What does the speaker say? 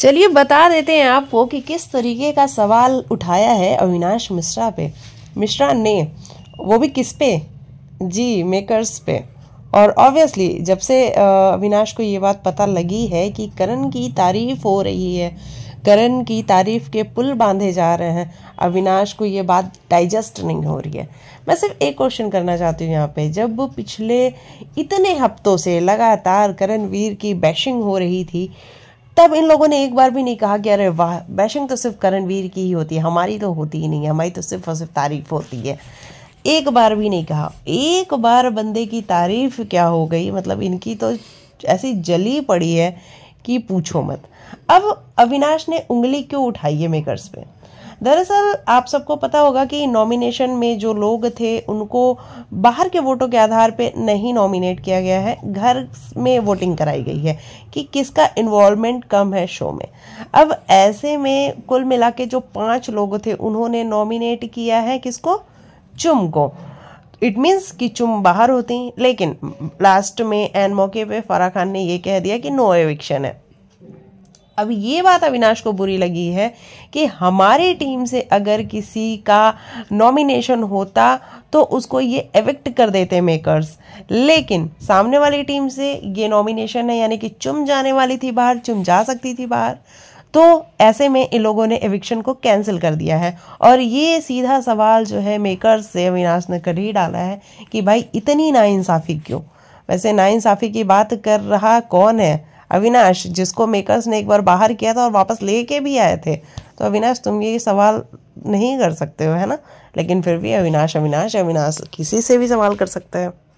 चलिए बता देते हैं आपको कि किस तरीके का सवाल उठाया है अविनाश मिश्रा पे मिश्रा ने वो भी किस पे जी मेकर्स पे और ऑब्वियसली जब से अविनाश को ये बात पता लगी है कि करण की तारीफ हो रही है करण की तारीफ के पुल बांधे जा रहे हैं अविनाश को ये बात डाइजेस्ट नहीं हो रही है मैं सिर्फ एक क्वेश्चन करना चाहती हूँ यहाँ पे जब पिछले इतने हफ्तों से लगातार करण वीर की बैशिंग हो रही थी तब इन लोगों ने एक बार भी नहीं कहा कि अरे वाह बैशिंग तो सिर्फ करणवीर की ही होती है हमारी तो होती ही नहीं है हमारी तो सिर्फ और सिर्फ तारीफ होती है एक बार भी नहीं कहा एक बार बंदे की तारीफ क्या हो गई मतलब इनकी तो ऐसी जली पड़ी है कि पूछो मत अब अविनाश ने उंगली क्यों उठाई है मेकर्स पे दरअसल आप सबको पता होगा कि नॉमिनेशन में जो लोग थे उनको बाहर के वोटों के आधार पर नहीं नॉमिनेट किया गया है घर में वोटिंग कराई गई है कि किसका इन्वॉल्वमेंट कम है शो में अब ऐसे में कुल मिला के जो पाँच लोग थे उन्होंने नॉमिनेट किया है किसको चुम को इट मीन्स कि चुम बाहर होती लेकिन लास्ट में एन मौके पे फराह खान ने ये कह दिया कि नो एविक्शन है अब ये बात अविनाश को बुरी लगी है कि हमारी टीम से अगर किसी का नॉमिनेशन होता तो उसको ये एविक्ट कर देते मेकर्स लेकिन सामने वाली टीम से ये नॉमिनेशन है यानी कि चुम जाने वाली थी बाहर चुम जा सकती थी बाहर तो ऐसे में इन लोगों ने एविक्शन को कैंसिल कर दिया है और ये सीधा सवाल जो है मेकर्स से अविनाश ने कर ही डाला है कि भाई इतनी नाइंसाफ़ी क्यों वैसे नाइंसाफ़ी की बात कर रहा कौन है अविनाश जिसको मेकर्स ने एक बार बाहर किया था और वापस लेके भी आए थे तो अविनाश तुम ये सवाल नहीं कर सकते हो है ना लेकिन फिर भी अविनाश अविनाश अविनाश किसी से भी सवाल कर सकते हैं